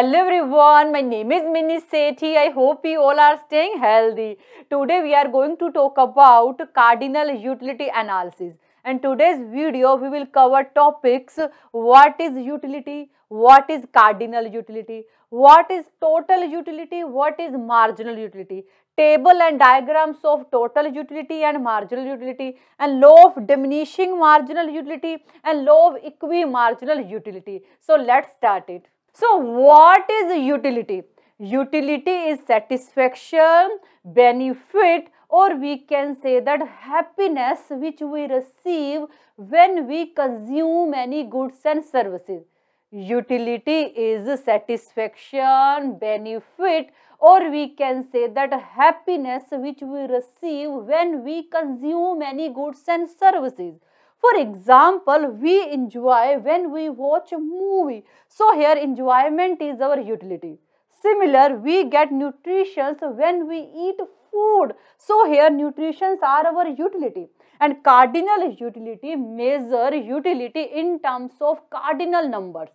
Hello everyone, my name is Mini Sethi. I hope you all are staying healthy. Today we are going to talk about cardinal utility analysis. And today's video we will cover topics what is utility, what is cardinal utility, what is total utility, what is marginal utility, table and diagrams of total utility and marginal utility and law of diminishing marginal utility and law of equi-marginal utility. So let's start it. So what is utility? Utility is satisfaction, benefit or we can say that happiness which we receive when we consume any goods and services. Utility is satisfaction, benefit or we can say that happiness which we receive when we consume any goods and services. For example, we enjoy when we watch a movie. So here enjoyment is our utility. Similar, we get nutrition when we eat food. So here nutrients are our utility and cardinal utility measure utility in terms of cardinal numbers.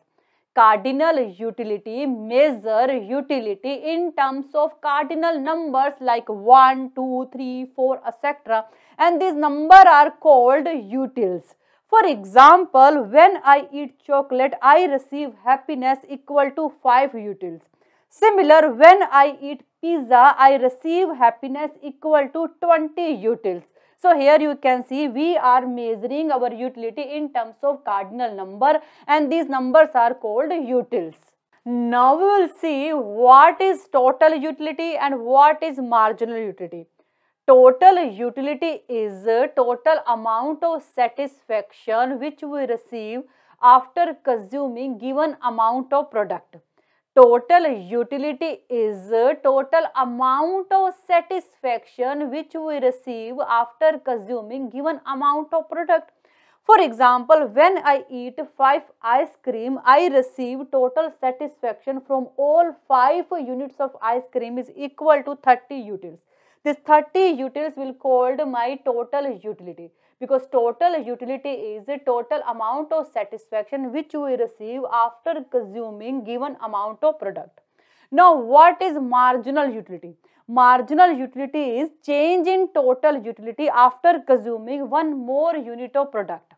Cardinal utility measure utility in terms of cardinal numbers like 1, 2, 3, 4 etc and these number are called utils. For example, when I eat chocolate, I receive happiness equal to 5 utils. Similar, when I eat pizza, I receive happiness equal to 20 utils. So here you can see we are measuring our utility in terms of cardinal number and these numbers are called utils. Now we will see what is total utility and what is marginal utility total utility is total amount of satisfaction which we receive after consuming given amount of product. Total utility is total amount of satisfaction which we receive after consuming given amount of product. For example, when I eat 5 ice cream, I receive total satisfaction from all 5 units of ice cream is equal to 30 utils. This 30 utils will called my total utility because total utility is the total amount of satisfaction which we receive after consuming given amount of product. Now what is marginal utility? Marginal utility is change in total utility after consuming one more unit of product.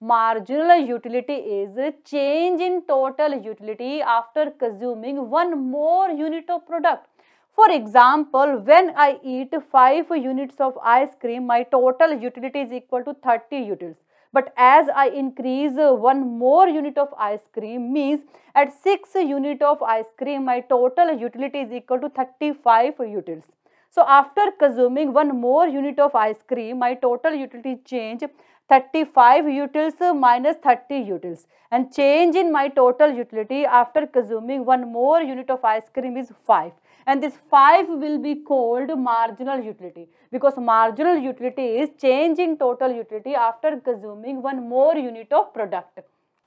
Marginal utility is change in total utility after consuming one more unit of product. For example, when I eat 5 units of ice cream, my total utility is equal to 30 units. But as I increase one more unit of ice cream means at 6 unit of ice cream, my total utility is equal to 35 utils. So after consuming one more unit of ice cream, my total utility change 35 utils minus 30 utils and change in my total utility after consuming one more unit of ice cream is 5 and this 5 will be called marginal utility because marginal utility is change in total utility after consuming one more unit of product.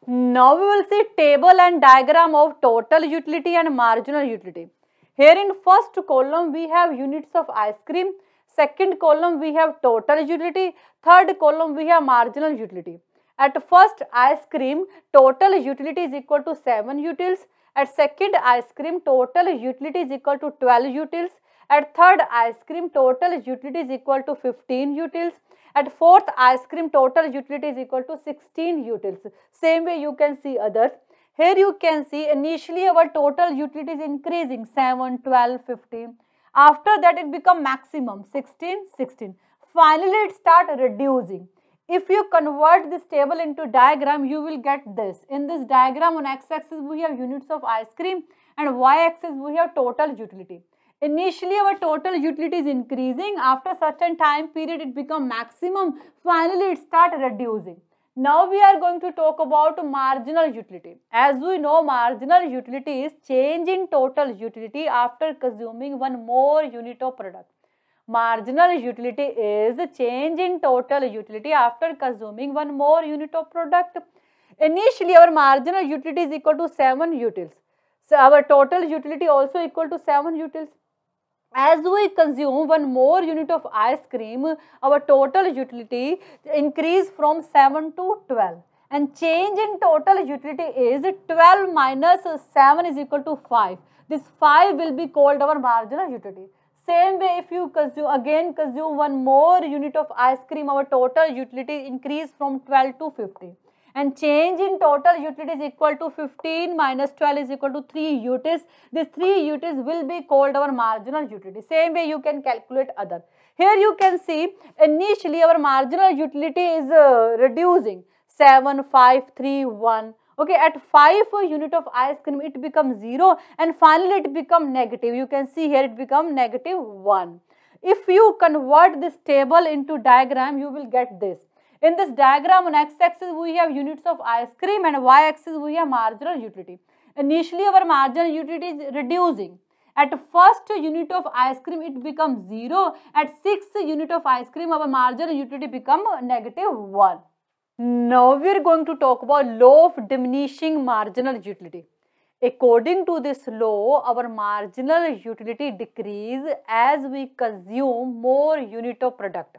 Now we will see table and diagram of total utility and marginal utility. Here in first column we have units of ice cream second column we have total utility, third column we have marginal utility. At first ice cream, total utility is equal to 7 utils. At second ice cream, total utility is equal to 12 utils. At third ice cream, total utility is equal to 15 utils. At fourth ice cream, total utility is equal to 16 utils. Same way you can see others. Here you can see initially our total utility is increasing 7, 12, 15. After that it become maximum 16, 16. Finally it start reducing. If you convert this table into diagram, you will get this. In this diagram on x-axis we have units of ice cream and y-axis we have total utility. Initially our total utility is increasing. After certain time period it become maximum. Finally it start reducing. Now we are going to talk about marginal utility. As we know, marginal utility is change in total utility after consuming one more unit of product. Marginal utility is change in total utility after consuming one more unit of product. Initially, our marginal utility is equal to 7 utils. So, our total utility also equal to 7 utils as we consume one more unit of ice cream, our total utility increase from 7 to 12 and change in total utility is 12 minus 7 is equal to 5. This 5 will be called our marginal utility. Same way if you consume again consume one more unit of ice cream, our total utility increase from 12 to 15 and change in total unit is equal to 15 minus 12 is equal to 3 units. This 3 units will be called our marginal utility. Same way you can calculate other. Here you can see initially our marginal utility is uh, reducing 7, 5, 3, 1 okay at 5 unit of ice cream it becomes 0 and finally it become negative you can see here it become negative 1 if you convert this table into diagram you will get this in this diagram on x-axis we have units of ice cream and y-axis we have marginal utility. Initially our marginal utility is reducing. At first unit of ice cream it becomes 0. At sixth unit of ice cream our marginal utility becomes negative negative 1. Now we are going to talk about law of diminishing marginal utility. According to this law, our marginal utility decreases as we consume more unit of product.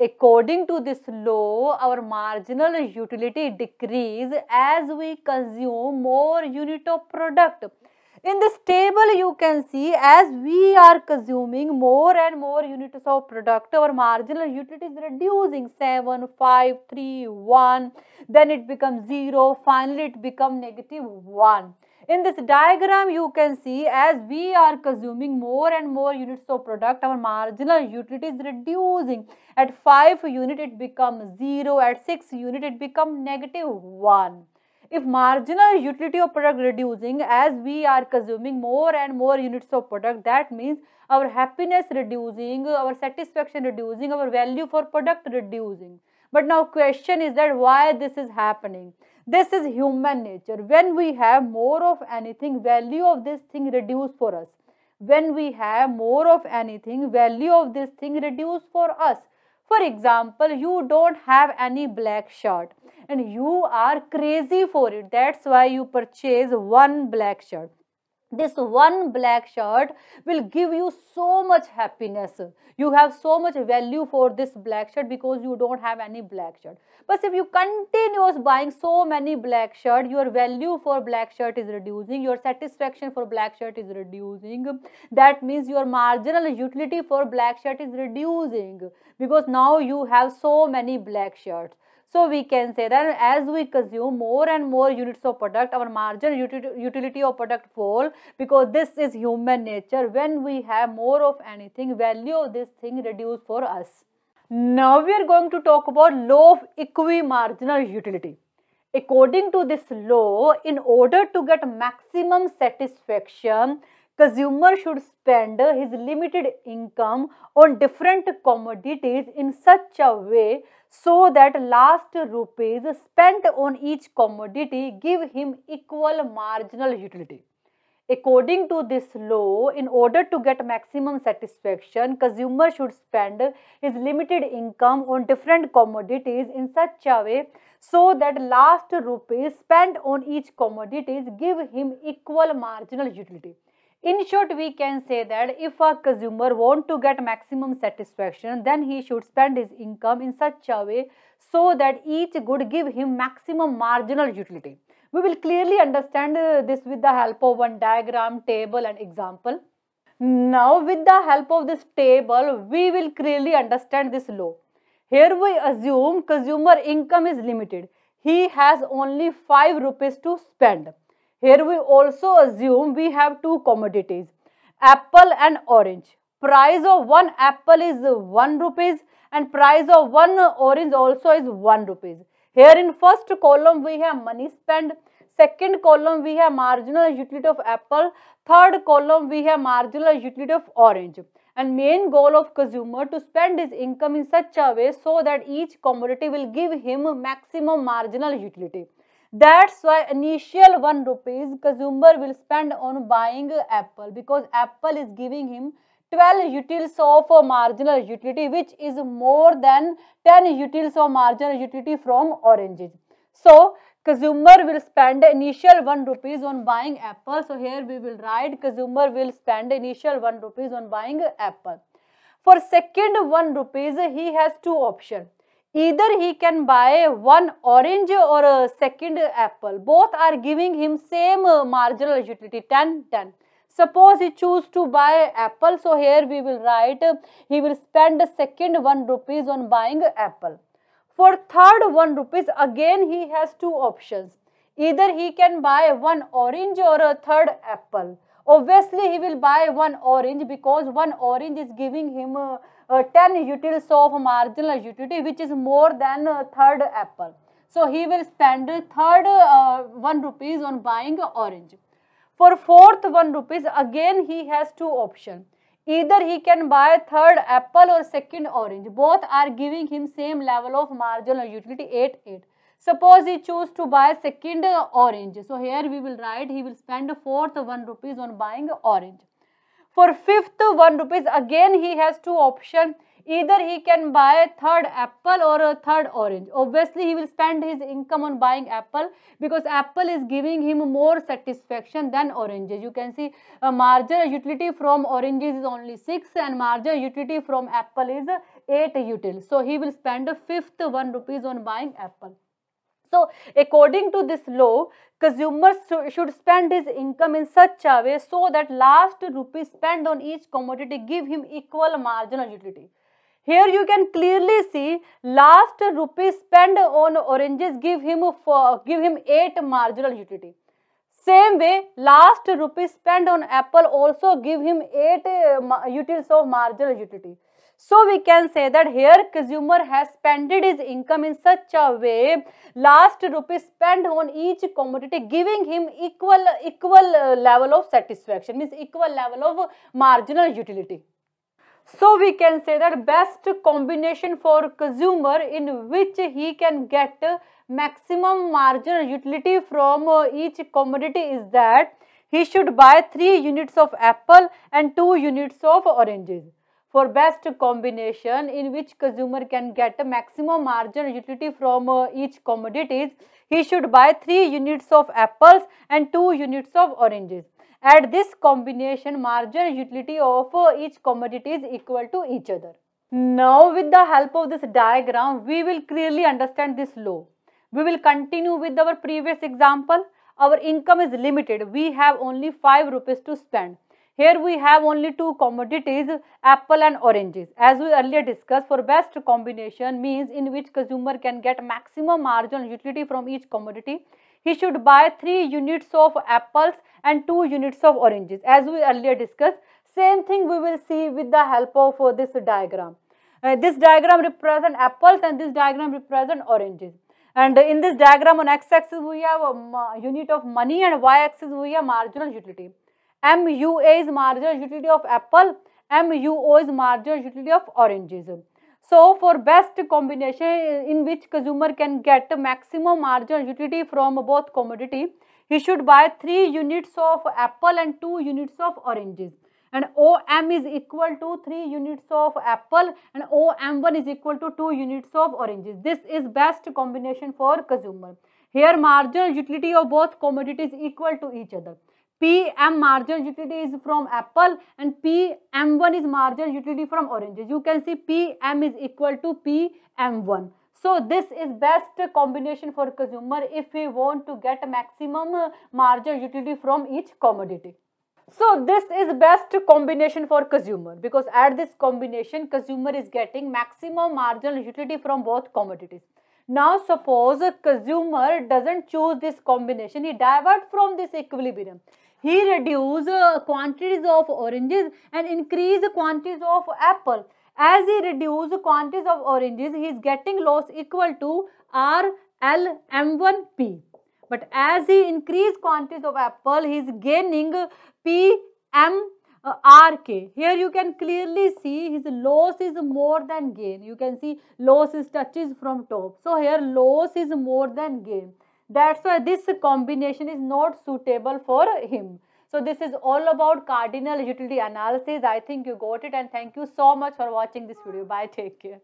According to this law, our marginal utility decrease as we consume more unit of product. In this table, you can see as we are consuming more and more units of product, our marginal utility is reducing 7, 5, 3, 1, then it becomes 0, finally it becomes negative 1. In this diagram, you can see as we are consuming more and more units of product, our marginal utility is reducing. At 5 unit, it becomes 0. At 6 unit, it becomes negative 1 if marginal utility of product reducing as we are consuming more and more units of product that means our happiness reducing our satisfaction reducing our value for product reducing but now question is that why this is happening this is human nature. When we have more of anything, value of this thing reduce for us. When we have more of anything, value of this thing reduce for us. For example, you don't have any black shirt and you are crazy for it. That's why you purchase one black shirt this one black shirt will give you so much happiness you have so much value for this black shirt because you don't have any black shirt but if you continuous buying so many black shirt your value for black shirt is reducing your satisfaction for black shirt is reducing that means your marginal utility for black shirt is reducing because now you have so many black shirts so we can say that as we consume more and more units of product, our marginal utility of product fall because this is human nature. When we have more of anything, value of this thing reduce for us. Now we are going to talk about law of equi-marginal utility. According to this law, in order to get maximum satisfaction, consumer should spend his limited income on different commodities in such a way so that last rupees spent on each commodity give him equal marginal utility. According to this law, in order to get maximum satisfaction, consumer should spend his limited income on different commodities in such a way so that last rupees spent on each commodities give him equal marginal utility. In short, we can say that if a consumer want to get maximum satisfaction, then he should spend his income in such a way so that each good give him maximum marginal utility. We will clearly understand uh, this with the help of one diagram, table and example. Now with the help of this table, we will clearly understand this law. Here we assume consumer income is limited. He has only 5 rupees to spend. Here we also assume we have two commodities, apple and orange. Price of one apple is 1 rupees and price of one orange also is 1 rupees. Here in first column we have money spent, second column we have marginal utility of apple, third column we have marginal utility of orange. And main goal of consumer to spend his income in such a way so that each commodity will give him maximum marginal utility. That's why initial 1 rupees consumer will spend on buying Apple because Apple is giving him 12 utils of marginal utility which is more than 10 utils of marginal utility from oranges. So, consumer will spend initial 1 rupees on buying apple. So, here we will write consumer will spend initial 1 rupees on buying apple. For second 1 rupees, he has two options either he can buy one orange or a second apple both are giving him same uh, marginal utility 10 10 suppose he choose to buy apple so here we will write uh, he will spend second 1 rupees on buying apple for third 1 rupees again he has two options either he can buy one orange or a third apple obviously he will buy one orange because one orange is giving him uh, uh, 10 utils of marginal utility which is more than uh, third apple. So he will spend third uh, 1 rupees on buying orange. For fourth 1 rupees again he has two options. Either he can buy third apple or second orange. Both are giving him same level of marginal utility 8, 8. Suppose he choose to buy second orange. So here we will write he will spend fourth 1 rupees on buying orange. For fifth one rupees, again he has two options. Either he can buy third apple or a third orange. Obviously, he will spend his income on buying apple because apple is giving him more satisfaction than oranges. You can see a uh, marginal utility from oranges is only 6 and marginal utility from apple is 8 util. So, he will spend fifth 1 rupees on buying apple. So, according to this law, consumers should spend his income in such a way so that last rupee spent on each commodity give him equal marginal utility. Here you can clearly see last rupee spent on oranges give him four, give him 8 marginal utility. Same way last rupee spent on apple also give him 8 uh, utils of marginal utility. So we can say that here consumer has spent his income in such a way last rupee spent on each commodity giving him equal equal uh, level of satisfaction means equal level of marginal utility. So we can say that best combination for consumer in which he can get maximum marginal utility from uh, each commodity is that he should buy 3 units of apple and 2 units of oranges for best combination in which consumer can get maximum margin utility from uh, each commodities he should buy 3 units of apples and 2 units of oranges at this combination margin utility of uh, each commodity is equal to each other now with the help of this diagram we will clearly understand this law we will continue with our previous example our income is limited we have only 5 rupees to spend here we have only two commodities, apple and oranges. As we earlier discussed, for best combination means in which consumer can get maximum marginal utility from each commodity. He should buy 3 units of apples and 2 units of oranges. As we earlier discussed, same thing we will see with the help of uh, this diagram. Uh, this diagram represent apples and this diagram represent oranges. And in this diagram on x-axis we have a um, uh, unit of money and y-axis we have marginal utility. MUA is marginal utility of apple, MUO is marginal utility of oranges. So, for best combination in which consumer can get maximum marginal utility from both commodity, he should buy 3 units of apple and 2 units of oranges. And OM is equal to 3 units of apple and OM1 is equal to 2 units of oranges. This is best combination for consumer. Here marginal utility of both commodities equal to each other. PM marginal utility is from apple and PM1 is marginal utility from oranges. You can see PM is equal to PM1. So this is best combination for consumer if we want to get maximum marginal utility from each commodity. So this is best combination for consumer because at this combination consumer is getting maximum marginal utility from both commodities. Now suppose a consumer doesn't choose this combination, he diverts from this equilibrium he reduce uh, quantities of oranges and increase quantities of apple. As he reduce quantities of oranges, he is getting loss equal to RLM1P. But as he increase quantities of apple, he is gaining PM uh, RK. Here you can clearly see his loss is more than gain. You can see loss is touches from top. So here loss is more than gain. That's why this combination is not suitable for him. So this is all about cardinal utility analysis. I think you got it and thank you so much for watching this video. Bye. Take care.